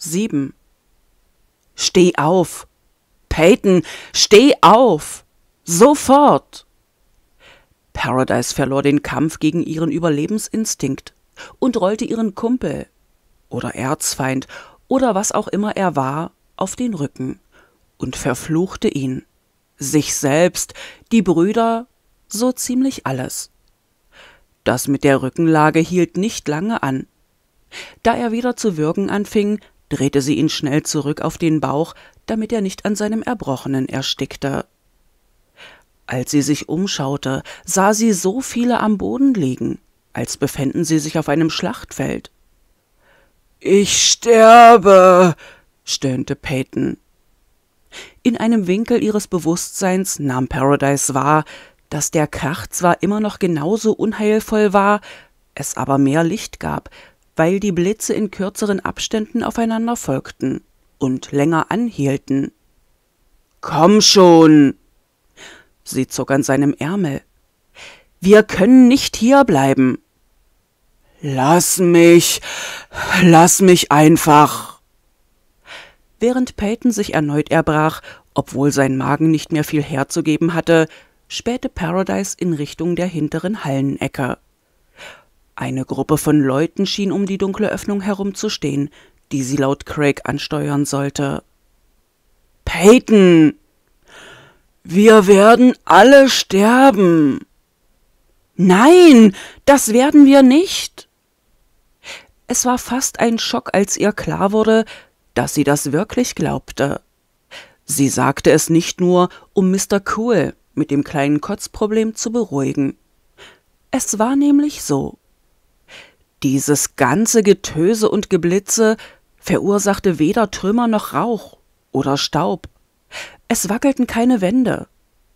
7. Steh auf. Peyton, steh auf. Sofort. Paradise verlor den Kampf gegen ihren Überlebensinstinkt und rollte ihren Kumpel oder Erzfeind oder was auch immer er war auf den Rücken und verfluchte ihn, sich selbst, die Brüder, so ziemlich alles. Das mit der Rückenlage hielt nicht lange an. Da er wieder zu würgen anfing, drehte sie ihn schnell zurück auf den Bauch, damit er nicht an seinem Erbrochenen erstickte. Als sie sich umschaute, sah sie so viele am Boden liegen, als befänden sie sich auf einem Schlachtfeld. Ich sterbe, stöhnte Peyton. In einem Winkel ihres Bewusstseins nahm Paradise wahr, dass der Krach zwar immer noch genauso unheilvoll war, es aber mehr Licht gab, weil die Blitze in kürzeren Abständen aufeinander folgten und länger anhielten. Komm schon! Sie zog an seinem Ärmel. Wir können nicht hier bleiben. Lass mich, lass mich einfach. Während Peyton sich erneut erbrach, obwohl sein Magen nicht mehr viel herzugeben hatte, spähte Paradise in Richtung der hinteren Hallenecke. Eine Gruppe von Leuten schien um die dunkle Öffnung herumzustehen, die sie laut Craig ansteuern sollte. Peyton! Wir werden alle sterben! Nein, das werden wir nicht! Es war fast ein Schock, als ihr klar wurde, dass sie das wirklich glaubte. Sie sagte es nicht nur, um Mr. Cool mit dem kleinen Kotzproblem zu beruhigen. Es war nämlich so. Dieses ganze Getöse und Geblitze verursachte weder Trümmer noch Rauch oder Staub. Es wackelten keine Wände,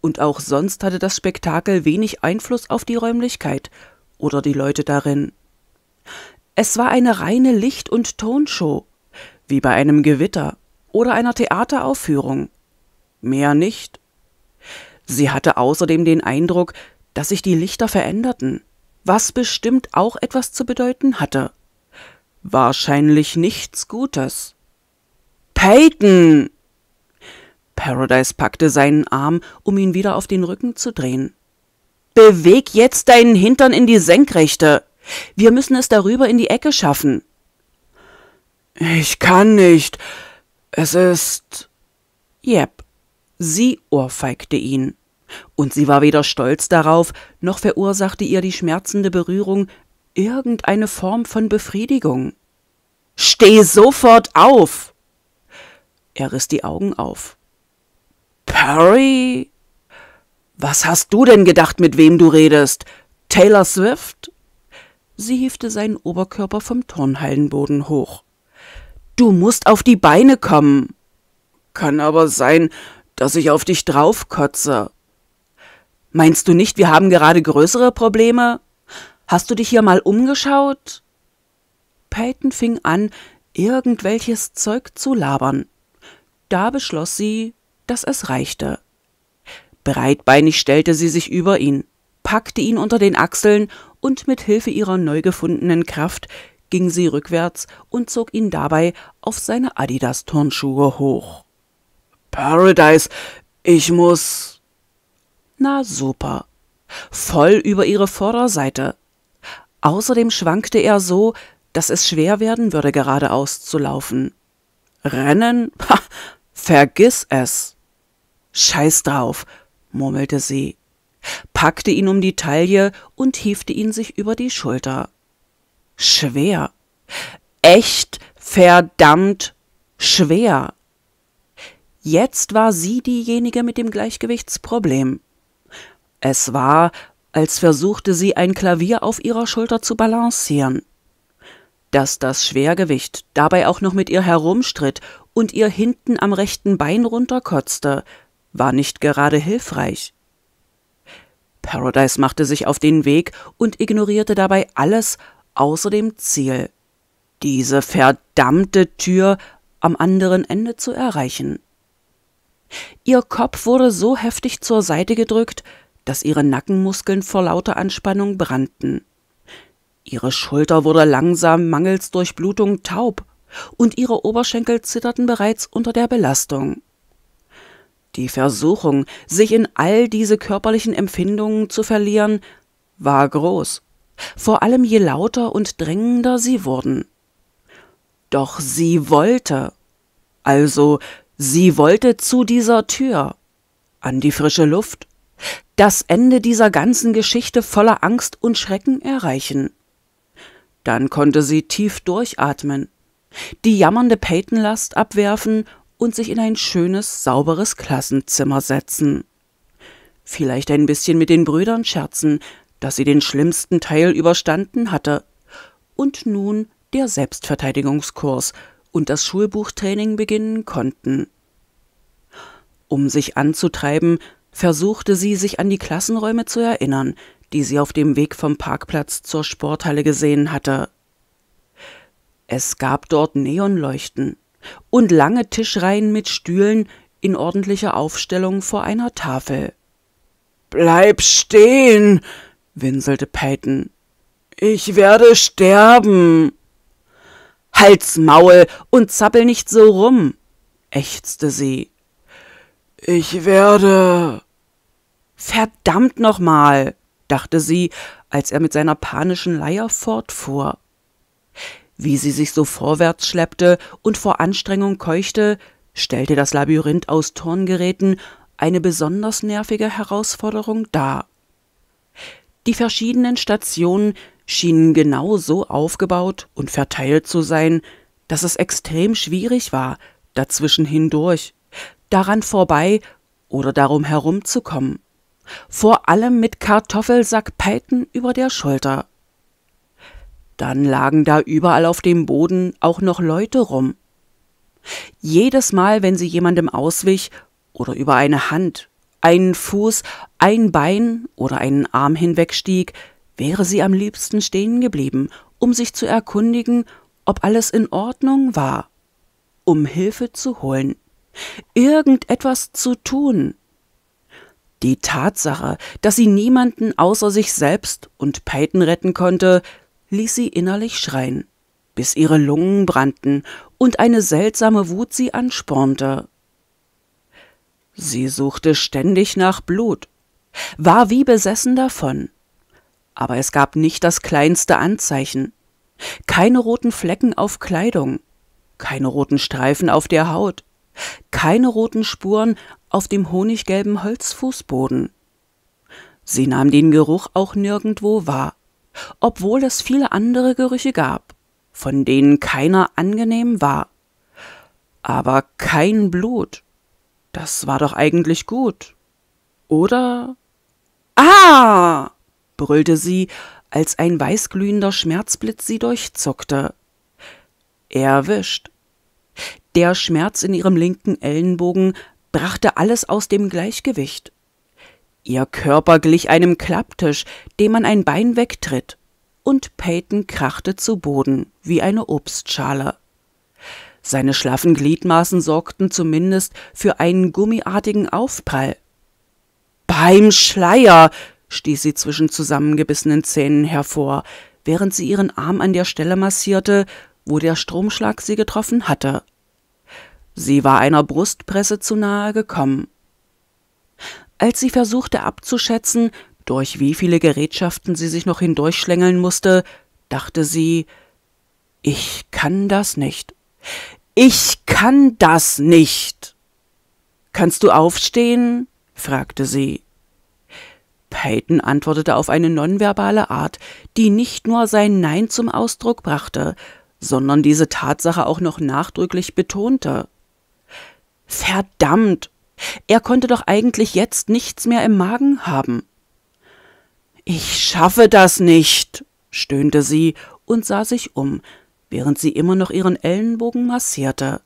und auch sonst hatte das Spektakel wenig Einfluss auf die Räumlichkeit oder die Leute darin. Es war eine reine Licht- und Tonshow, wie bei einem Gewitter oder einer Theateraufführung. Mehr nicht. Sie hatte außerdem den Eindruck, dass sich die Lichter veränderten was bestimmt auch etwas zu bedeuten hatte. Wahrscheinlich nichts Gutes. Peyton! Paradise packte seinen Arm, um ihn wieder auf den Rücken zu drehen. Beweg jetzt deinen Hintern in die Senkrechte. Wir müssen es darüber in die Ecke schaffen. Ich kann nicht. Es ist. Jep. Sie ohrfeigte ihn. Und sie war weder stolz darauf, noch verursachte ihr die schmerzende Berührung irgendeine Form von Befriedigung. Steh sofort auf! Er riss die Augen auf. Perry? Was hast du denn gedacht, mit wem du redest? Taylor Swift? Sie hiefte seinen Oberkörper vom Turnhallenboden hoch. Du musst auf die Beine kommen. Kann aber sein, dass ich auf dich draufkotze. Meinst du nicht, wir haben gerade größere Probleme? Hast du dich hier mal umgeschaut? Peyton fing an, irgendwelches Zeug zu labern. Da beschloss sie, dass es reichte. Breitbeinig stellte sie sich über ihn, packte ihn unter den Achseln und mit Hilfe ihrer neu gefundenen Kraft ging sie rückwärts und zog ihn dabei auf seine Adidas-Turnschuhe hoch. Paradise, ich muss, na super. Voll über ihre Vorderseite. Außerdem schwankte er so, dass es schwer werden würde, geradeaus zu laufen. Rennen? Ha, vergiss es. Scheiß drauf, murmelte sie, packte ihn um die Taille und hiefte ihn sich über die Schulter. Schwer. Echt verdammt schwer. Jetzt war sie diejenige mit dem Gleichgewichtsproblem. Es war, als versuchte sie ein Klavier auf ihrer Schulter zu balancieren. Dass das Schwergewicht dabei auch noch mit ihr herumstritt und ihr hinten am rechten Bein runterkotzte, war nicht gerade hilfreich. Paradise machte sich auf den Weg und ignorierte dabei alles außer dem Ziel, diese verdammte Tür am anderen Ende zu erreichen. Ihr Kopf wurde so heftig zur Seite gedrückt, dass ihre Nackenmuskeln vor lauter Anspannung brannten. Ihre Schulter wurde langsam mangels Durchblutung taub und ihre Oberschenkel zitterten bereits unter der Belastung. Die Versuchung, sich in all diese körperlichen Empfindungen zu verlieren, war groß, vor allem je lauter und drängender sie wurden. Doch sie wollte, also sie wollte zu dieser Tür, an die frische Luft, das Ende dieser ganzen Geschichte voller Angst und Schrecken erreichen. Dann konnte sie tief durchatmen, die jammernde Peytonlast abwerfen und sich in ein schönes, sauberes Klassenzimmer setzen. Vielleicht ein bisschen mit den Brüdern scherzen, dass sie den schlimmsten Teil überstanden hatte. Und nun der Selbstverteidigungskurs und das Schulbuchtraining beginnen konnten. Um sich anzutreiben, versuchte sie, sich an die Klassenräume zu erinnern, die sie auf dem Weg vom Parkplatz zur Sporthalle gesehen hatte. Es gab dort Neonleuchten und lange Tischreihen mit Stühlen in ordentlicher Aufstellung vor einer Tafel. Bleib stehen, winselte Peyton. Ich werde sterben. Halt's Maul und zappel nicht so rum, ächzte sie. Ich werde. Verdammt nochmal, dachte sie, als er mit seiner panischen Leier fortfuhr. Wie sie sich so vorwärts schleppte und vor Anstrengung keuchte, stellte das Labyrinth aus Turngeräten eine besonders nervige Herausforderung dar. Die verschiedenen Stationen schienen genau so aufgebaut und verteilt zu sein, dass es extrem schwierig war, dazwischen hindurch daran vorbei oder darum herumzukommen, vor allem mit Kartoffelsackpeiten über der Schulter. Dann lagen da überall auf dem Boden auch noch Leute rum. Jedes Mal, wenn sie jemandem auswich oder über eine Hand, einen Fuß, ein Bein oder einen Arm hinwegstieg, wäre sie am liebsten stehen geblieben, um sich zu erkundigen, ob alles in Ordnung war, um Hilfe zu holen irgendetwas zu tun. Die Tatsache, dass sie niemanden außer sich selbst und Peyton retten konnte, ließ sie innerlich schreien, bis ihre Lungen brannten und eine seltsame Wut sie anspornte. Sie suchte ständig nach Blut, war wie besessen davon. Aber es gab nicht das kleinste Anzeichen. Keine roten Flecken auf Kleidung, keine roten Streifen auf der Haut, keine roten Spuren auf dem honiggelben Holzfußboden. Sie nahm den Geruch auch nirgendwo wahr, obwohl es viele andere Gerüche gab, von denen keiner angenehm war. Aber kein Blut. Das war doch eigentlich gut. Oder? Ah! brüllte sie, als ein weißglühender Schmerzblitz sie durchzuckte. Erwischt. Der Schmerz in ihrem linken Ellenbogen brachte alles aus dem Gleichgewicht. Ihr Körper glich einem Klapptisch, dem man ein Bein wegtritt, und Peyton krachte zu Boden wie eine Obstschale. Seine schlaffen Gliedmaßen sorgten zumindest für einen gummiartigen Aufprall. Beim Schleier! stieß sie zwischen zusammengebissenen Zähnen hervor, während sie ihren Arm an der Stelle massierte, wo der Stromschlag sie getroffen hatte. Sie war einer Brustpresse zu nahe gekommen. Als sie versuchte abzuschätzen, durch wie viele Gerätschaften sie sich noch hindurchschlängeln musste, dachte sie Ich kann das nicht. Ich kann das nicht. Kannst du aufstehen? fragte sie. Peyton antwortete auf eine nonverbale Art, die nicht nur sein Nein zum Ausdruck brachte, sondern diese Tatsache auch noch nachdrücklich betonte. Verdammt! Er konnte doch eigentlich jetzt nichts mehr im Magen haben. Ich schaffe das nicht, stöhnte sie und sah sich um, während sie immer noch ihren Ellenbogen massierte.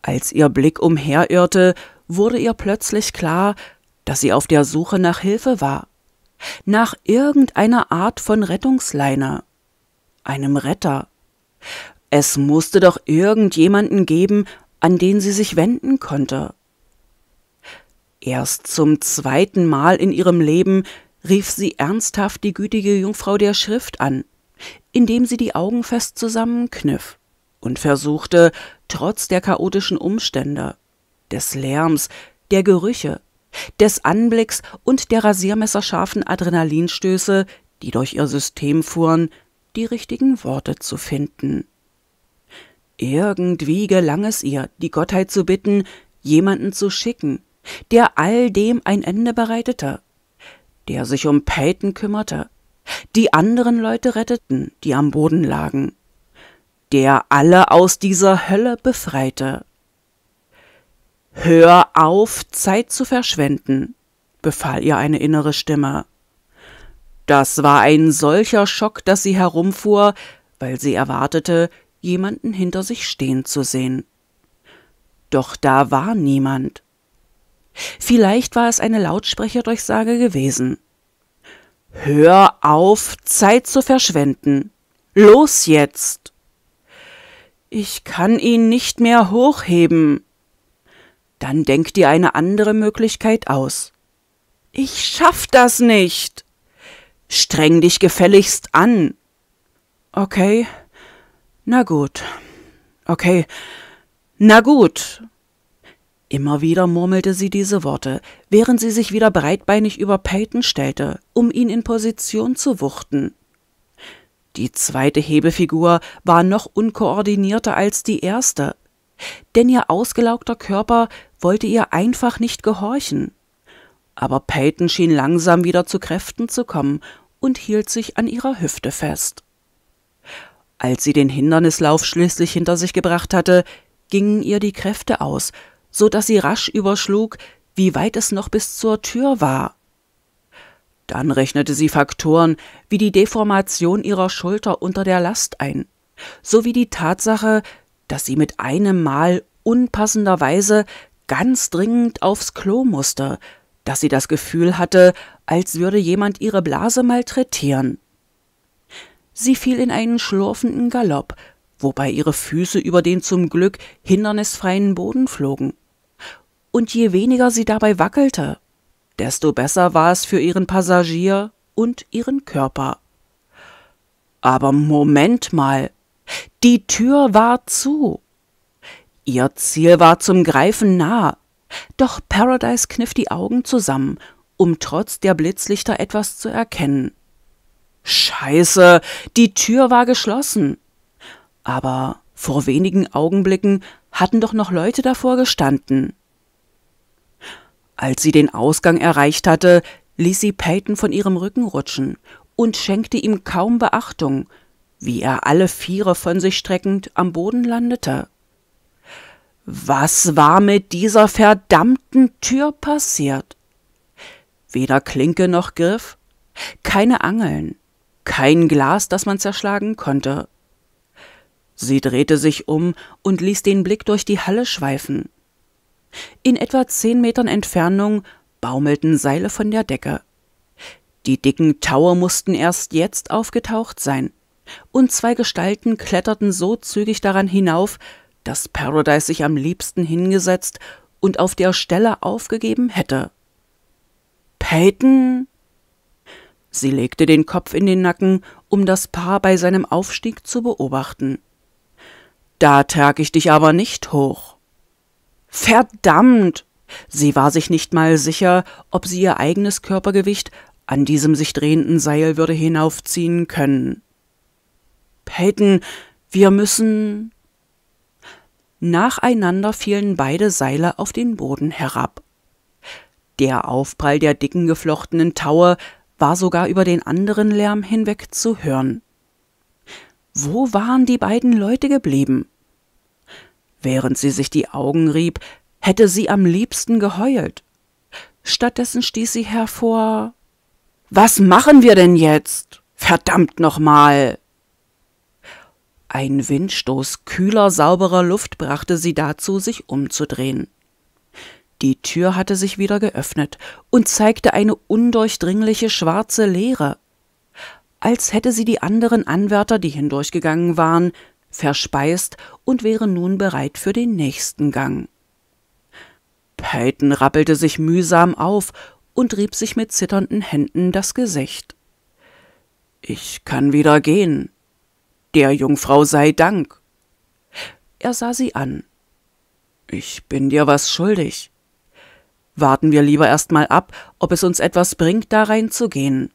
Als ihr Blick umherirrte, wurde ihr plötzlich klar, dass sie auf der Suche nach Hilfe war, nach irgendeiner Art von Rettungsleine, einem Retter. Es musste doch irgendjemanden geben, an den sie sich wenden konnte. Erst zum zweiten Mal in ihrem Leben rief sie ernsthaft die gütige Jungfrau der Schrift an, indem sie die Augen fest zusammenkniff und versuchte, trotz der chaotischen Umstände, des Lärms, der Gerüche, des Anblicks und der rasiermesserscharfen Adrenalinstöße, die durch ihr System fuhren, die richtigen Worte zu finden. Irgendwie gelang es ihr, die Gottheit zu bitten, jemanden zu schicken, der all dem ein Ende bereitete, der sich um Peyton kümmerte, die anderen Leute retteten, die am Boden lagen, der alle aus dieser Hölle befreite. Hör auf, Zeit zu verschwenden, befahl ihr eine innere Stimme. Das war ein solcher Schock, dass sie herumfuhr, weil sie erwartete, jemanden hinter sich stehen zu sehen. Doch da war niemand. Vielleicht war es eine Lautsprecherdurchsage gewesen. Hör auf, Zeit zu verschwenden. Los jetzt. Ich kann ihn nicht mehr hochheben. Dann denk dir eine andere Möglichkeit aus. Ich schaff das nicht. Streng dich gefälligst an. Okay, na gut. Okay. Na gut. Immer wieder murmelte sie diese Worte, während sie sich wieder breitbeinig über Peyton stellte, um ihn in Position zu wuchten. Die zweite Hebefigur war noch unkoordinierter als die erste, denn ihr ausgelaugter Körper wollte ihr einfach nicht gehorchen. Aber Peyton schien langsam wieder zu Kräften zu kommen und hielt sich an ihrer Hüfte fest. Als sie den Hindernislauf schließlich hinter sich gebracht hatte, gingen ihr die Kräfte aus, so dass sie rasch überschlug, wie weit es noch bis zur Tür war. Dann rechnete sie Faktoren wie die Deformation ihrer Schulter unter der Last ein, sowie die Tatsache, dass sie mit einem Mal unpassenderweise ganz dringend aufs Klo musste, dass sie das Gefühl hatte, als würde jemand ihre Blase malträtieren. Sie fiel in einen schlurfenden Galopp, wobei ihre Füße über den zum Glück hindernisfreien Boden flogen. Und je weniger sie dabei wackelte, desto besser war es für ihren Passagier und ihren Körper. Aber Moment mal, die Tür war zu. Ihr Ziel war zum Greifen nah, doch Paradise kniff die Augen zusammen, um trotz der Blitzlichter etwas zu erkennen. Scheiße, die Tür war geschlossen. Aber vor wenigen Augenblicken hatten doch noch Leute davor gestanden. Als sie den Ausgang erreicht hatte, ließ sie Peyton von ihrem Rücken rutschen und schenkte ihm kaum Beachtung, wie er alle Viere von sich streckend am Boden landete. Was war mit dieser verdammten Tür passiert? Weder Klinke noch Griff, keine Angeln, kein Glas, das man zerschlagen konnte. Sie drehte sich um und ließ den Blick durch die Halle schweifen. In etwa zehn Metern Entfernung baumelten Seile von der Decke. Die dicken Taue mussten erst jetzt aufgetaucht sein, und zwei Gestalten kletterten so zügig daran hinauf, dass Paradise sich am liebsten hingesetzt und auf der Stelle aufgegeben hätte. Peyton? Sie legte den Kopf in den Nacken, um das Paar bei seinem Aufstieg zu beobachten. Da tag ich dich aber nicht hoch. Verdammt! Sie war sich nicht mal sicher, ob sie ihr eigenes Körpergewicht an diesem sich drehenden Seil würde hinaufziehen können. Peyton, wir müssen. Nacheinander fielen beide Seile auf den Boden herab. Der Aufprall der dicken geflochtenen Taue war sogar über den anderen Lärm hinweg zu hören. Wo waren die beiden Leute geblieben? Während sie sich die Augen rieb, hätte sie am liebsten geheult. Stattdessen stieß sie hervor Was machen wir denn jetzt? Verdammt nochmal. Ein Windstoß kühler, sauberer Luft brachte sie dazu, sich umzudrehen. Die Tür hatte sich wieder geöffnet und zeigte eine undurchdringliche schwarze Leere, als hätte sie die anderen Anwärter, die hindurchgegangen waren, verspeist und wäre nun bereit für den nächsten Gang. Peyton rappelte sich mühsam auf und rieb sich mit zitternden Händen das Gesicht. Ich kann wieder gehen. Der Jungfrau sei Dank. Er sah sie an. Ich bin dir was schuldig warten wir lieber erstmal ab, ob es uns etwas bringt, da reinzugehen.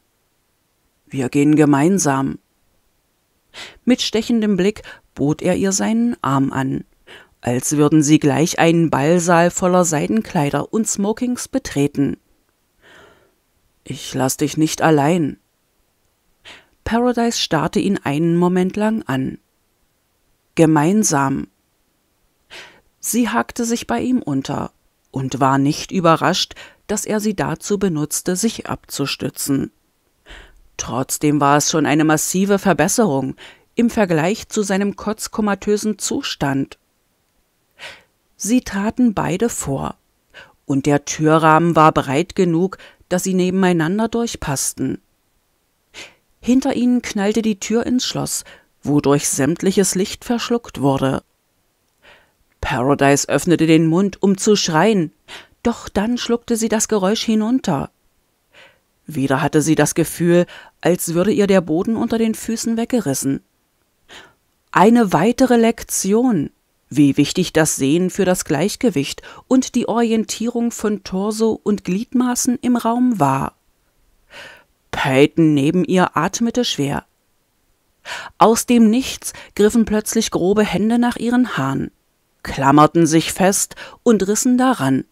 Wir gehen gemeinsam. Mit stechendem Blick bot er ihr seinen Arm an, als würden sie gleich einen Ballsaal voller Seidenkleider und Smokings betreten. Ich lass dich nicht allein. Paradise starrte ihn einen Moment lang an. Gemeinsam. Sie hakte sich bei ihm unter und war nicht überrascht, dass er sie dazu benutzte, sich abzustützen. Trotzdem war es schon eine massive Verbesserung im Vergleich zu seinem kotzkomatösen Zustand. Sie traten beide vor, und der Türrahmen war breit genug, dass sie nebeneinander durchpassten. Hinter ihnen knallte die Tür ins Schloss, wodurch sämtliches Licht verschluckt wurde. Paradise öffnete den Mund, um zu schreien, doch dann schluckte sie das Geräusch hinunter. Wieder hatte sie das Gefühl, als würde ihr der Boden unter den Füßen weggerissen. Eine weitere Lektion, wie wichtig das Sehen für das Gleichgewicht und die Orientierung von Torso und Gliedmaßen im Raum war. Peyton neben ihr atmete schwer. Aus dem Nichts griffen plötzlich grobe Hände nach ihren Haaren klammerten sich fest und rissen daran.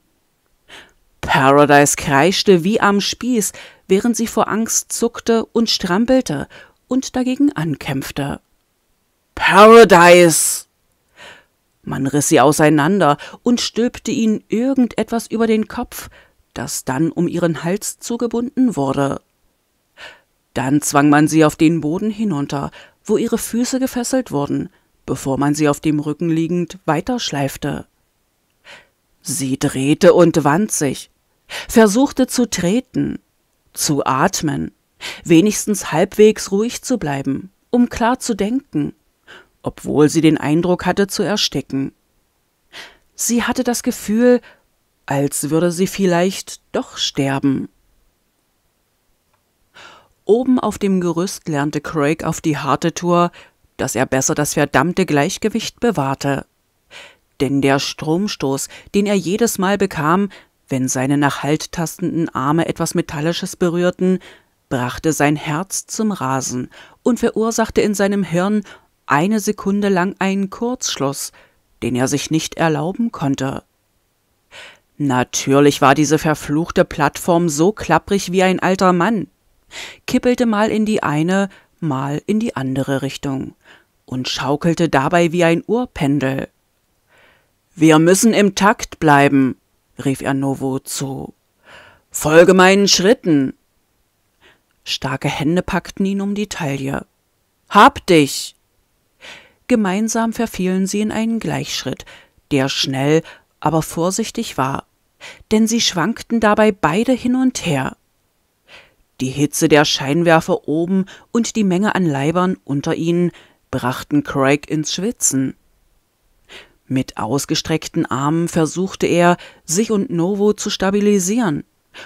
Paradise kreischte wie am Spieß, während sie vor Angst zuckte und strampelte und dagegen ankämpfte. Paradise! Man riss sie auseinander und stülpte ihnen irgendetwas über den Kopf, das dann um ihren Hals zugebunden wurde. Dann zwang man sie auf den Boden hinunter, wo ihre Füße gefesselt wurden, bevor man sie auf dem Rücken liegend weiterschleifte. Sie drehte und wand sich, versuchte zu treten, zu atmen, wenigstens halbwegs ruhig zu bleiben, um klar zu denken, obwohl sie den Eindruck hatte zu ersticken. Sie hatte das Gefühl, als würde sie vielleicht doch sterben. Oben auf dem Gerüst lernte Craig auf die harte Tour dass er besser das verdammte Gleichgewicht bewahrte. Denn der Stromstoß, den er jedes Mal bekam, wenn seine nach Halt tastenden Arme etwas Metallisches berührten, brachte sein Herz zum Rasen und verursachte in seinem Hirn eine Sekunde lang einen Kurzschluss, den er sich nicht erlauben konnte. Natürlich war diese verfluchte Plattform so klapprig wie ein alter Mann. Kippelte mal in die eine, mal in die andere Richtung und schaukelte dabei wie ein Uhrpendel. Wir müssen im Takt bleiben, rief er Novo zu. Folge meinen Schritten. Starke Hände packten ihn um die Taille. Hab dich! Gemeinsam verfielen sie in einen Gleichschritt, der schnell, aber vorsichtig war, denn sie schwankten dabei beide hin und her. Die Hitze der Scheinwerfer oben und die Menge an Leibern unter ihnen brachten Craig ins Schwitzen. Mit ausgestreckten Armen versuchte er, sich und Novo zu stabilisieren,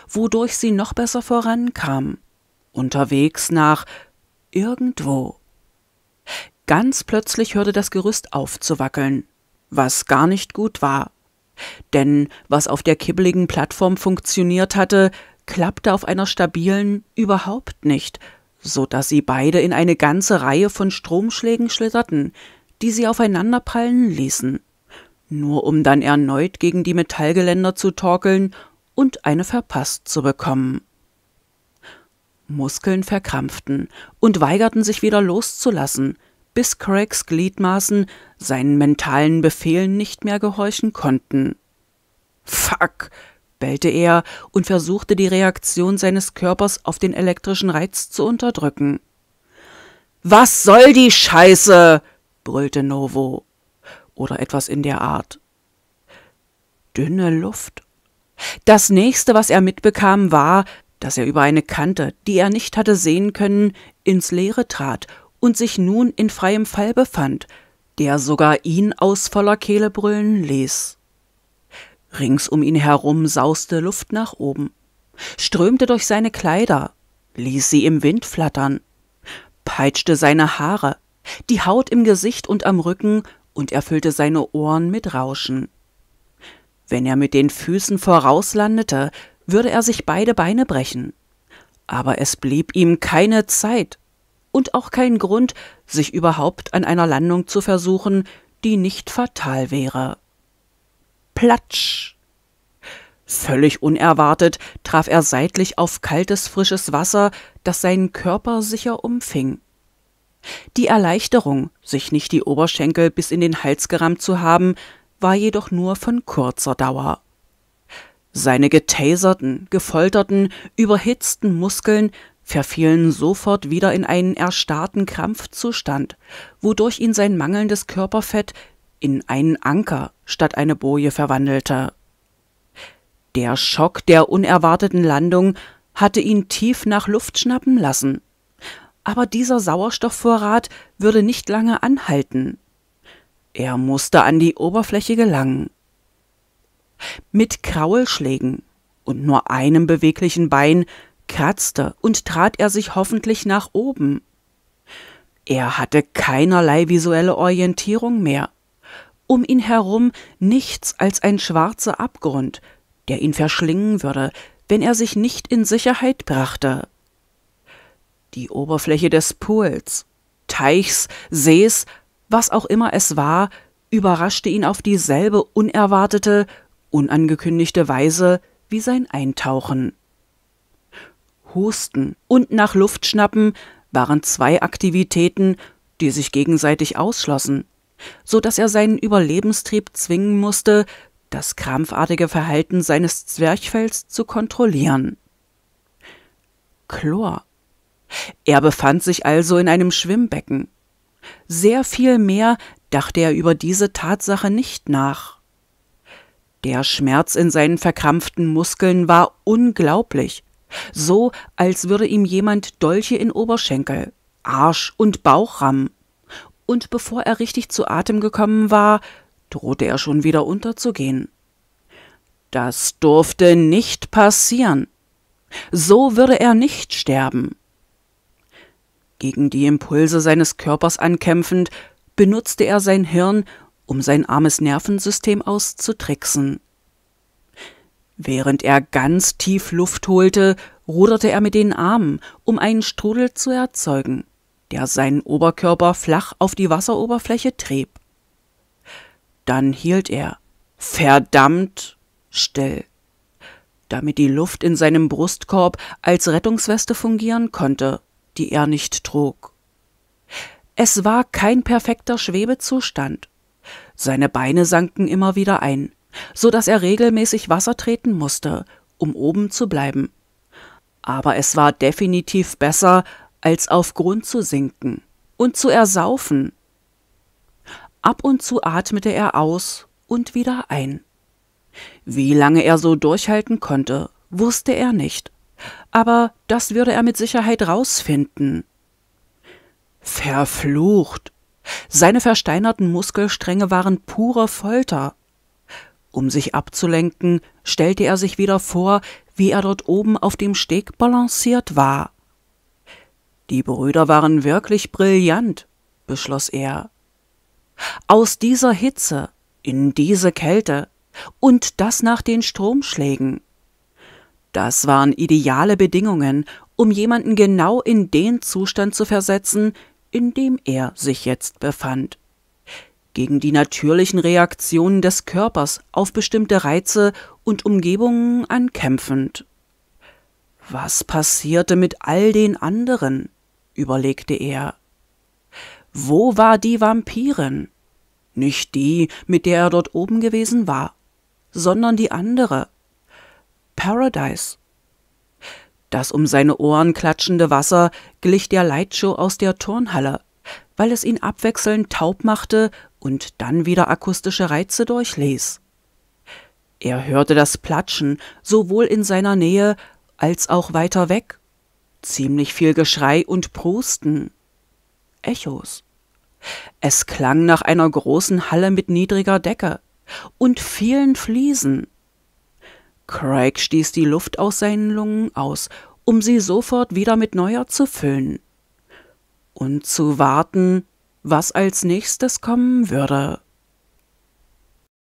wodurch sie noch besser vorankam. Unterwegs nach irgendwo. Ganz plötzlich hörte das Gerüst auf zu wackeln, was gar nicht gut war. Denn was auf der kibbeligen Plattform funktioniert hatte, klappte auf einer stabilen überhaupt nicht, so dass sie beide in eine ganze Reihe von Stromschlägen schlitterten, die sie aufeinanderprallen ließen, nur um dann erneut gegen die Metallgeländer zu torkeln und eine verpasst zu bekommen. Muskeln verkrampften und weigerten sich wieder loszulassen, bis Craigs Gliedmaßen seinen mentalen Befehlen nicht mehr gehorchen konnten. Fuck, bellte er und versuchte die Reaktion seines Körpers auf den elektrischen Reiz zu unterdrücken. Was soll die Scheiße? brüllte Novo. Oder etwas in der Art. Dünne Luft. Das nächste, was er mitbekam, war, dass er über eine Kante, die er nicht hatte sehen können, ins Leere trat und sich nun in freiem Fall befand, der sogar ihn aus voller Kehle brüllen ließ. Rings um ihn herum sauste Luft nach oben, strömte durch seine Kleider, ließ sie im Wind flattern, peitschte seine Haare, die Haut im Gesicht und am Rücken und erfüllte seine Ohren mit Rauschen. Wenn er mit den Füßen vorauslandete, würde er sich beide Beine brechen. Aber es blieb ihm keine Zeit und auch kein Grund, sich überhaupt an einer Landung zu versuchen, die nicht fatal wäre. Platsch! Völlig unerwartet traf er seitlich auf kaltes, frisches Wasser, das seinen Körper sicher umfing. Die Erleichterung, sich nicht die Oberschenkel bis in den Hals gerammt zu haben, war jedoch nur von kurzer Dauer. Seine getaserten, gefolterten, überhitzten Muskeln verfielen sofort wieder in einen erstarrten Krampfzustand, wodurch ihn sein mangelndes Körperfett in einen Anker statt eine Boje verwandelte. Der Schock der unerwarteten Landung hatte ihn tief nach Luft schnappen lassen. Aber dieser Sauerstoffvorrat würde nicht lange anhalten. Er musste an die Oberfläche gelangen. Mit Kraulschlägen und nur einem beweglichen Bein kratzte und trat er sich hoffentlich nach oben. Er hatte keinerlei visuelle Orientierung mehr um ihn herum nichts als ein schwarzer Abgrund, der ihn verschlingen würde, wenn er sich nicht in Sicherheit brachte. Die Oberfläche des Pools, Teichs, Sees, was auch immer es war, überraschte ihn auf dieselbe unerwartete, unangekündigte Weise wie sein Eintauchen. Husten und nach Luft schnappen waren zwei Aktivitäten, die sich gegenseitig ausschlossen so dass er seinen Überlebenstrieb zwingen musste, das krampfartige Verhalten seines Zwerchfells zu kontrollieren. Chlor. Er befand sich also in einem Schwimmbecken. Sehr viel mehr dachte er über diese Tatsache nicht nach. Der Schmerz in seinen verkrampften Muskeln war unglaublich, so als würde ihm jemand Dolche in Oberschenkel, Arsch und Bauch rammen und bevor er richtig zu Atem gekommen war, drohte er schon wieder unterzugehen. Das durfte nicht passieren. So würde er nicht sterben. Gegen die Impulse seines Körpers ankämpfend, benutzte er sein Hirn, um sein armes Nervensystem auszutricksen. Während er ganz tief Luft holte, ruderte er mit den Armen, um einen Strudel zu erzeugen der seinen Oberkörper flach auf die Wasseroberfläche trieb. Dann hielt er verdammt still, damit die Luft in seinem Brustkorb als Rettungsweste fungieren konnte, die er nicht trug. Es war kein perfekter Schwebezustand. Seine Beine sanken immer wieder ein, so dass er regelmäßig Wasser treten musste, um oben zu bleiben. Aber es war definitiv besser, als auf Grund zu sinken und zu ersaufen. Ab und zu atmete er aus und wieder ein. Wie lange er so durchhalten konnte, wusste er nicht, aber das würde er mit Sicherheit rausfinden. Verflucht! Seine versteinerten Muskelstränge waren pure Folter. Um sich abzulenken, stellte er sich wieder vor, wie er dort oben auf dem Steg balanciert war. Die Brüder waren wirklich brillant, beschloss er. Aus dieser Hitze, in diese Kälte, und das nach den Stromschlägen. Das waren ideale Bedingungen, um jemanden genau in den Zustand zu versetzen, in dem er sich jetzt befand. Gegen die natürlichen Reaktionen des Körpers auf bestimmte Reize und Umgebungen ankämpfend. Was passierte mit all den anderen? überlegte er. Wo war die Vampirin? Nicht die, mit der er dort oben gewesen war, sondern die andere. Paradise. Das um seine Ohren klatschende Wasser glich der Lightshow aus der Turnhalle, weil es ihn abwechselnd taub machte und dann wieder akustische Reize durchließ. Er hörte das Platschen sowohl in seiner Nähe als auch weiter weg ziemlich viel Geschrei und Prusten. Echos. Es klang nach einer großen Halle mit niedriger Decke und vielen Fliesen. Craig stieß die Luft aus seinen Lungen aus, um sie sofort wieder mit neuer zu füllen und zu warten, was als nächstes kommen würde.